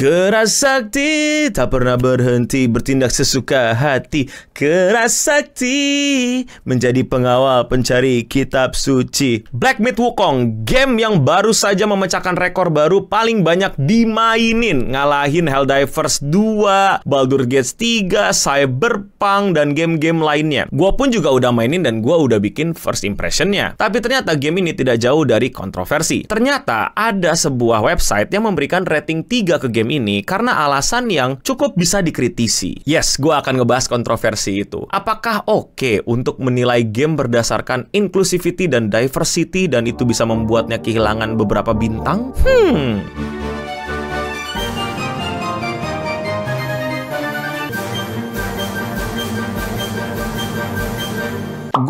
Keras sakti tak pernah berhenti bertindak sesuka hati. Keras sakti menjadi pengawal pencari kitab suci. Black Myth Wukong, game yang baru saja memecahkan rekor baru paling banyak dimainin, ngalahin Helldivers 2, Baldur Gates 3, Cyberpunk dan game-game lainnya. Gua pun juga udah mainin dan gua udah bikin first impressionnya. Tapi ternyata game ini tidak jauh dari kontroversi. Ternyata ada sebuah website yang memberikan rating 3 ke game ini karena alasan yang cukup bisa dikritisi. Yes, gue akan ngebahas kontroversi itu. Apakah oke okay untuk menilai game berdasarkan inclusivity dan diversity dan itu bisa membuatnya kehilangan beberapa bintang? Hmm...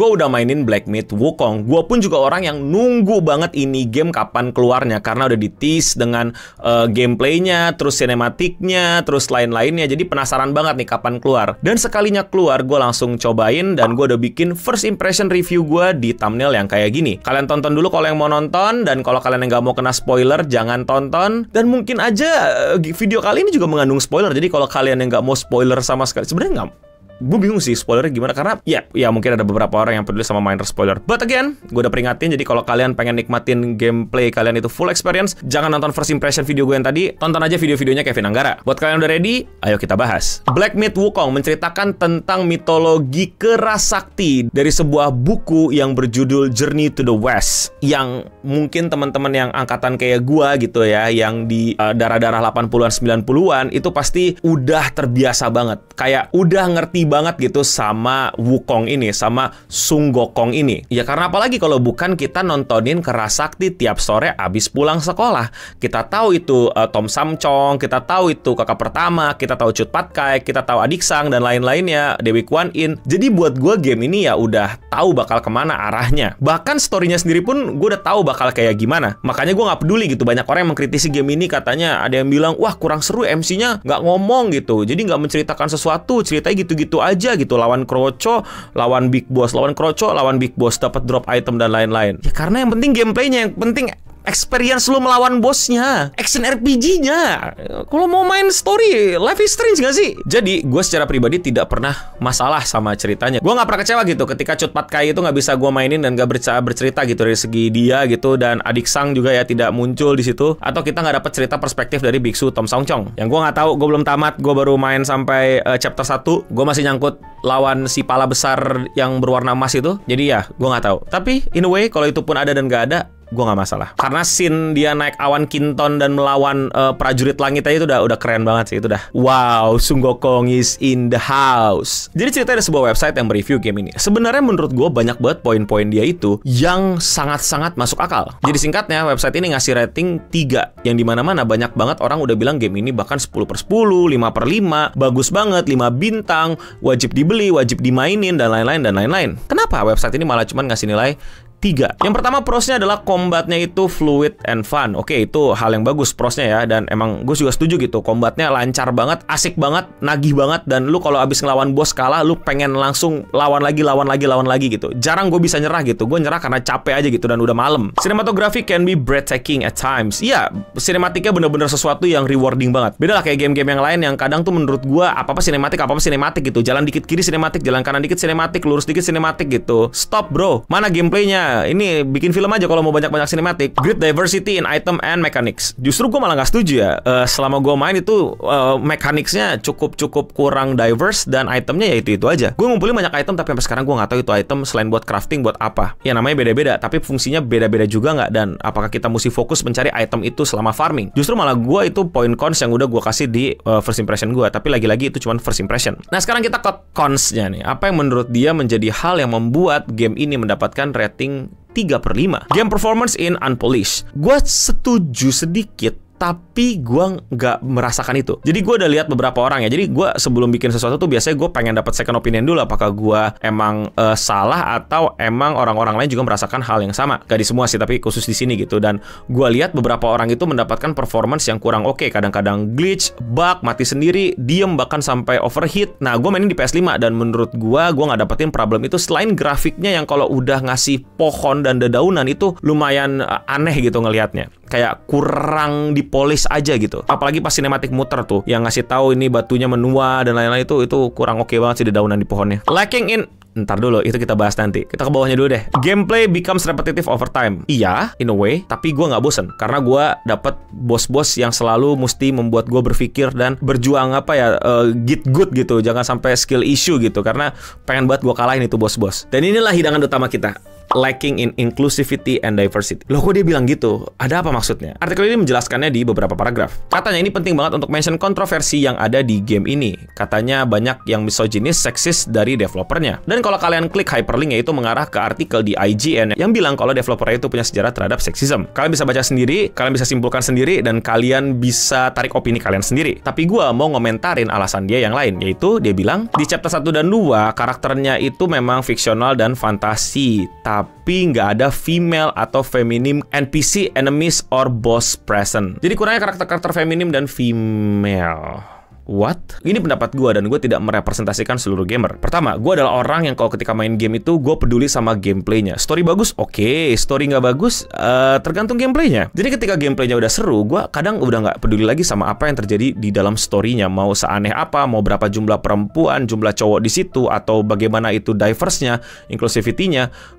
gue udah mainin Black Myth Wukong. Gue pun juga orang yang nunggu banget ini game kapan keluarnya karena udah ditis dengan uh, gameplaynya, terus sinematiknya, terus lain-lainnya. Jadi penasaran banget nih kapan keluar. Dan sekalinya keluar, gue langsung cobain dan gue udah bikin first impression review gue di thumbnail yang kayak gini. Kalian tonton dulu kalau yang mau nonton dan kalau kalian yang gak mau kena spoiler jangan tonton dan mungkin aja eh, video kali ini juga mengandung spoiler. Jadi kalau kalian yang gak mau spoiler sama sekali sebenarnya nggak gue bingung sih spoilernya gimana karena ya ya mungkin ada beberapa orang yang peduli sama minor spoiler. But again, gue udah peringatin jadi kalau kalian pengen nikmatin gameplay kalian itu full experience, jangan nonton first impression video gue yang tadi, tonton aja video-videonya Kevin Anggara. Buat kalian udah ready, ayo kita bahas. Black Myth Wukong menceritakan tentang mitologi kerasakti dari sebuah buku yang berjudul Journey to the West yang mungkin teman-teman yang angkatan kayak gue gitu ya yang di eh, darah-darah uh, darah -darah 80-an 90-an itu pasti udah terbiasa banget. Kayak udah ngerti banget gitu sama Wukong ini, sama Sung Gokong ini. Ya karena apalagi kalau bukan kita nontonin Kerasakti tiap sore abis pulang sekolah. Kita tahu itu uh, Tom Samchong, kita tahu itu kakak pertama, kita tahu Cut kai kita tahu Adik Sang dan lain-lainnya, Dewi Kwan In. Jadi buat gue game ini ya udah tahu bakal kemana arahnya. Bahkan storynya sendiri pun gue udah tahu bakal kayak gimana. Makanya gue gak peduli gitu banyak orang yang mengkritisi game ini katanya ada yang bilang wah kurang seru MC-nya gak ngomong gitu. Jadi gak menceritakan sesuatu, ceritanya gitu-gitu aja gitu lawan Kroco, lawan Big Boss, lawan Kroco, lawan Big Boss dapat drop item dan lain-lain. Ya karena yang penting gameplaynya, yang penting experience lu melawan bosnya, action RPG-nya. Kalau mau main story, Life is Strange gak sih? Jadi, gue secara pribadi tidak pernah masalah sama ceritanya. Gue nggak pernah kecewa gitu ketika Cut Pat Kai itu nggak bisa gue mainin dan gak bercerita, bercerita gitu dari segi dia gitu dan Adik Sang juga ya tidak muncul di situ atau kita nggak dapet cerita perspektif dari Biksu Tom Song Chong Yang gue nggak tahu, gue belum tamat, gue baru main sampai uh, chapter 1, gue masih nyangkut lawan si pala besar yang berwarna emas itu. Jadi ya, gue nggak tahu. Tapi in a way kalau itu pun ada dan gak ada, gue nggak masalah karena scene dia naik awan kinton dan melawan uh, prajurit langit aja itu udah udah keren banget sih itu udah wow Sunggokong is in the house jadi cerita ada sebuah website yang mereview game ini sebenarnya menurut gue banyak banget poin-poin dia itu yang sangat-sangat masuk akal jadi singkatnya website ini ngasih rating 3 yang dimana-mana banyak banget orang udah bilang game ini bahkan 10 per 10 5 per 5 bagus banget 5 bintang wajib dibeli wajib dimainin dan lain-lain dan lain-lain kenapa website ini malah cuman ngasih nilai tiga. Yang pertama prosnya adalah combatnya itu fluid and fun. Oke, itu hal yang bagus prosnya ya dan emang gue juga setuju gitu. Combatnya lancar banget, asik banget, nagih banget dan lu kalau abis ngelawan bos kalah lu pengen langsung lawan lagi, lawan lagi, lawan lagi gitu. Jarang gue bisa nyerah gitu. Gue nyerah karena capek aja gitu dan udah malam. Cinematography can be breathtaking at times. Iya, sinematiknya bener-bener sesuatu yang rewarding banget. Beda lah kayak game-game yang lain yang kadang tuh menurut gue apa-apa sinematik, apa-apa sinematik gitu. Jalan dikit kiri sinematik, jalan kanan dikit sinematik, lurus dikit sinematik gitu. Stop bro, mana gameplaynya? ini bikin film aja kalau mau banyak-banyak sinematik. Great diversity in item and mechanics. Justru gue malah nggak setuju ya. Uh, selama gue main itu uh, mechanicsnya cukup-cukup kurang diverse dan itemnya ya itu-itu aja. Gue ngumpulin banyak item tapi sampai sekarang gue nggak tahu itu item selain buat crafting buat apa. Ya namanya beda-beda, tapi fungsinya beda-beda juga nggak dan apakah kita mesti fokus mencari item itu selama farming? Justru malah gue itu poin cons yang udah gue kasih di uh, first impression gue. Tapi lagi-lagi itu cuma first impression. Nah sekarang kita ke consnya nih. Apa yang menurut dia menjadi hal yang membuat game ini mendapatkan rating 3 per 5. Game performance in unpolished. Gue setuju sedikit tapi gue nggak merasakan itu. Jadi gue udah lihat beberapa orang ya. Jadi gue sebelum bikin sesuatu tuh biasanya gue pengen dapat second opinion dulu. Apakah gue emang uh, salah atau emang orang-orang lain juga merasakan hal yang sama. Gak di semua sih, tapi khusus di sini gitu. Dan gue lihat beberapa orang itu mendapatkan performance yang kurang oke. Okay. Kadang-kadang glitch, bug, mati sendiri, diem bahkan sampai overheat. Nah gue mainin di PS5 dan menurut gue gue nggak dapetin problem itu selain grafiknya yang kalau udah ngasih pohon dan dedaunan itu lumayan uh, aneh gitu ngelihatnya kayak kurang dipolis aja gitu. Apalagi pas sinematik muter tuh yang ngasih tahu ini batunya menua dan lain-lain itu itu kurang oke okay banget sih di daunan di pohonnya. Lacking in Ntar dulu, itu kita bahas nanti. Kita ke bawahnya dulu deh. Gameplay becomes repetitive over time. Iya, in a way. Tapi gue nggak bosen. Karena gue dapet bos-bos yang selalu mesti membuat gue berpikir dan berjuang apa ya, uh, eh, git good gitu. Jangan sampai skill issue gitu. Karena pengen buat gue kalahin itu bos-bos. Dan inilah hidangan utama kita lacking in inclusivity and diversity. Loh kok dia bilang gitu? Ada apa maksudnya? Artikel ini menjelaskannya di beberapa paragraf. Katanya ini penting banget untuk mention kontroversi yang ada di game ini. Katanya banyak yang misoginis, seksis dari developernya. Dan kalau kalian klik hyperlinknya itu mengarah ke artikel di IGN yang bilang kalau developernya itu punya sejarah terhadap seksisme. Kalian bisa baca sendiri, kalian bisa simpulkan sendiri, dan kalian bisa tarik opini kalian sendiri. Tapi gue mau ngomentarin alasan dia yang lain, yaitu dia bilang, di chapter 1 dan 2, karakternya itu memang fiksional dan fantasi, tapi nggak ada female atau feminim NPC, enemies, or boss present. Jadi kurangnya karakter-karakter feminim dan female. What? Ini pendapat gue dan gue tidak merepresentasikan seluruh gamer. Pertama, gue adalah orang yang kalau ketika main game itu gue peduli sama gameplaynya. Story bagus, oke. Okay. Story nggak bagus, uh, tergantung gameplaynya. Jadi ketika gameplaynya udah seru, gue kadang udah nggak peduli lagi sama apa yang terjadi di dalam storynya. Mau seaneh apa, mau berapa jumlah perempuan, jumlah cowok di situ, atau bagaimana itu diversnya, nya inclusivity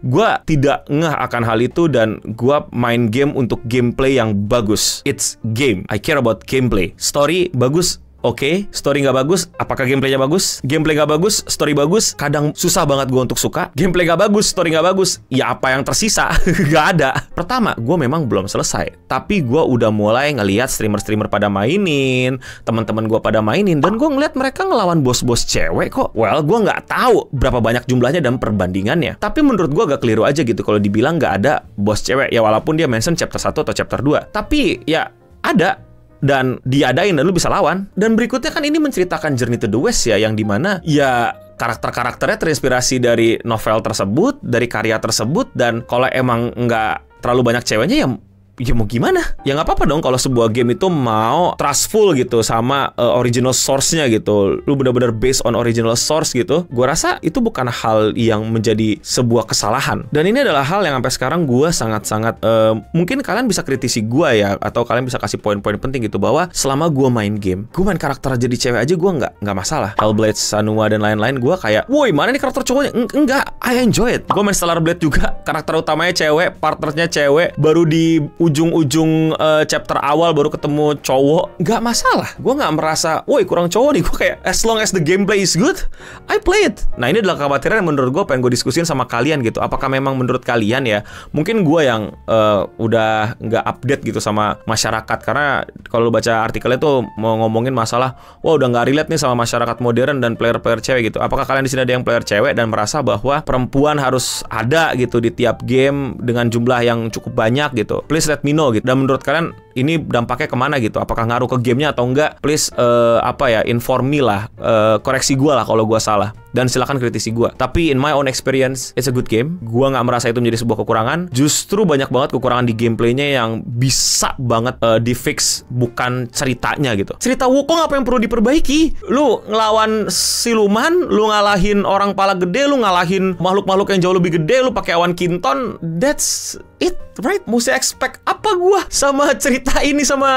Gue tidak ngeh akan hal itu dan gue main game untuk gameplay yang bagus. It's game. I care about gameplay. Story bagus, Oke, okay, story nggak bagus. Apakah gameplaynya bagus? Gameplay nggak bagus, story bagus. Kadang susah banget gue untuk suka. Gameplay nggak bagus, story nggak bagus. Ya apa yang tersisa? gak ada. Pertama, gue memang belum selesai. Tapi gue udah mulai ngelihat streamer-streamer pada mainin, teman-teman gue pada mainin, dan gue ngeliat mereka ngelawan bos-bos cewek kok. Well, gue nggak tahu berapa banyak jumlahnya dan perbandingannya. Tapi menurut gue agak keliru aja gitu kalau dibilang nggak ada bos cewek. Ya walaupun dia mention chapter 1 atau chapter 2. Tapi ya ada dan diadain dan lu bisa lawan. Dan berikutnya kan ini menceritakan Journey to the West ya yang dimana ya karakter-karakternya terinspirasi dari novel tersebut, dari karya tersebut dan kalau emang nggak terlalu banyak ceweknya ya ya mau gimana? Ya nggak apa-apa dong kalau sebuah game itu mau trustful gitu sama uh, original source-nya gitu. Lu benar-benar based on original source gitu. Gua rasa itu bukan hal yang menjadi sebuah kesalahan. Dan ini adalah hal yang sampai sekarang gua sangat-sangat uh, mungkin kalian bisa kritisi gua ya atau kalian bisa kasih poin-poin penting gitu bahwa selama gua main game, gua main karakter jadi cewek aja gua nggak nggak masalah. Hellblade, Sanua dan lain-lain gua kayak, "Woi, mana nih karakter cowoknya?" Eng enggak, I enjoy it. Gua main Stellar Blade juga, karakter utamanya cewek, partnernya cewek, baru di ujung-ujung uh, chapter awal baru ketemu cowok nggak masalah gue nggak merasa woi kurang cowok nih gue kayak as long as the gameplay is good I play it nah ini adalah kekhawatiran yang menurut gue pengen gue diskusin sama kalian gitu apakah memang menurut kalian ya mungkin gue yang uh, udah nggak update gitu sama masyarakat karena kalau baca artikelnya tuh mau ngomongin masalah wah udah nggak relate nih sama masyarakat modern dan player-player cewek gitu apakah kalian di sini ada yang player cewek dan merasa bahwa perempuan harus ada gitu di tiap game dengan jumlah yang cukup banyak gitu please set mino gitu. Dan menurut kalian ini dampaknya kemana gitu apakah ngaruh ke gamenya atau enggak please uh, apa ya inform me lah uh, koreksi gue lah kalau gue salah dan silahkan kritisi gue tapi in my own experience it's a good game gue nggak merasa itu menjadi sebuah kekurangan justru banyak banget kekurangan di gameplaynya yang bisa banget uh, eh, di fix bukan ceritanya gitu cerita Wukong apa yang perlu diperbaiki lu ngelawan siluman lu ngalahin orang pala gede lu ngalahin makhluk-makhluk yang jauh lebih gede lu pakai awan kinton that's it right mesti expect apa gue sama cerita cerita ini sama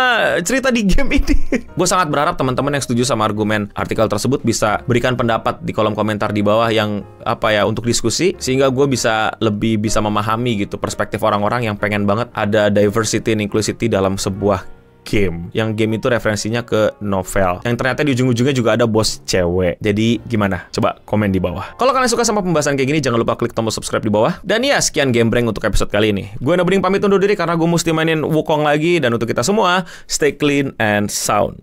cerita di game ini. gue sangat berharap teman-teman yang setuju sama argumen artikel tersebut bisa berikan pendapat di kolom komentar di bawah yang apa ya untuk diskusi sehingga gue bisa lebih bisa memahami gitu perspektif orang-orang yang pengen banget ada diversity and inclusivity dalam sebuah Game. Yang game itu referensinya ke novel. Yang ternyata di ujung-ujungnya juga ada bos cewek. Jadi gimana? Coba komen di bawah. Kalau kalian suka sama pembahasan kayak gini, jangan lupa klik tombol subscribe di bawah. Dan ya, sekian game breng untuk episode kali ini. Gue Nobring pamit undur diri karena gue mesti mainin Wukong lagi. Dan untuk kita semua, stay clean and sound.